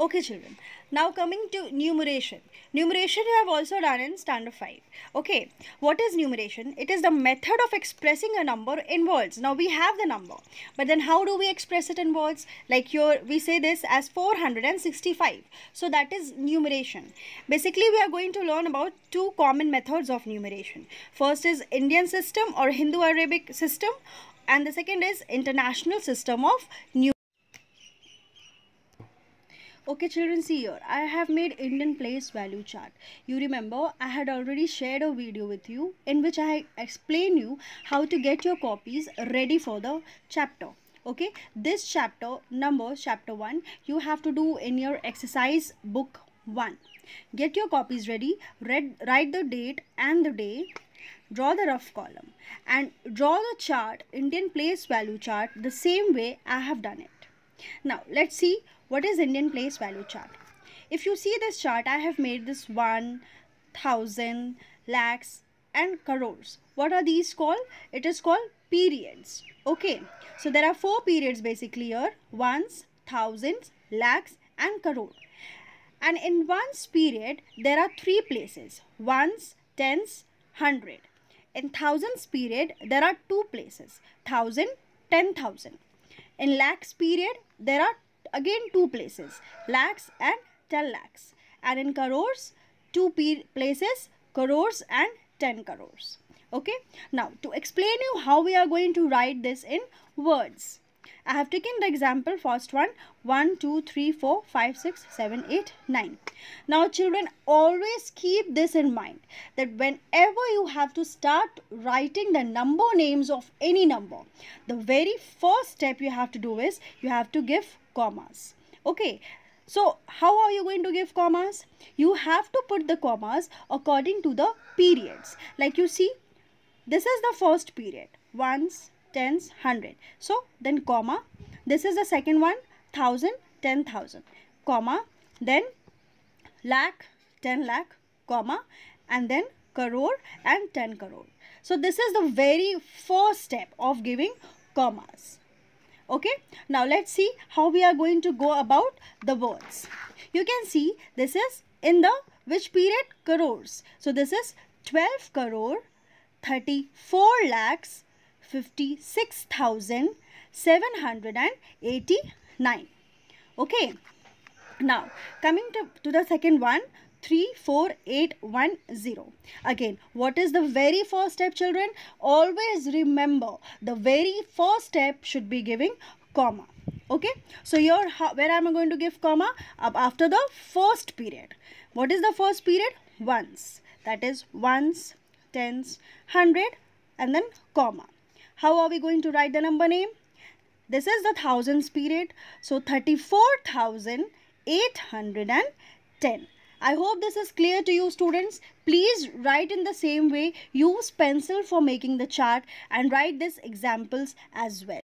Okay children, now coming to numeration. Numeration you have also done in standard 5. Okay, what is numeration? It is the method of expressing a number in words. Now we have the number, but then how do we express it in words? Like here we say this as 465. So that is numeration. Basically we are going to learn about two common methods of numeration. First is Indian system or Hindu Arabic system and the second is international system of numeration. Okay children see here I have made Indian place value chart. You remember I had already shared a video with you in which I explain you how to get your copies ready for the chapter. Okay this chapter number chapter 1 you have to do in your exercise book 1. Get your copies ready, read, write the date and the day draw the rough column and draw the chart Indian place value chart the same way I have done it. Now let's see what is Indian place value chart. If you see this chart, I have made this 1, 1000, lakhs and crores. What are these called? It is called periods. Okay, so there are four periods basically here. Ones, thousands, lakhs and crore. And in ones period, there are three places. Ones, tens, hundred. In thousands period, there are two places. Thousand, ten thousand. In lakhs period, there are again two places, lakhs and 10 lakhs. And in crores, two places, crores and 10 crores. Okay. Now, to explain you how we are going to write this in words. I have taken the example first one 1, 2, 3, 4, 5, 6, 7, 8, 9. Now children always keep this in mind that whenever you have to start writing the number names of any number, the very first step you have to do is you have to give commas. Okay. So, how are you going to give commas? You have to put the commas according to the periods. Like you see, this is the first period. Once, tens, hundred. So then comma. This is the second one, thousand, ten thousand, comma. Then lakh, ten lakh, comma, and then crore and ten crore. So this is the very first step of giving commas. Okay, now let's see how we are going to go about the words. You can see this is in the which period crores. So this is 12 crore, 34 lakhs, 56,789. Okay. Now, coming to, to the second one, 34810 again what is the very first step children always remember the very first step should be giving comma okay so here where am i going to give comma up after the first period what is the first period ones that is ones tens hundred and then comma how are we going to write the number name? This is the thousands period. So 34,810. I hope this is clear to you students. Please write in the same way. Use pencil for making the chart and write these examples as well.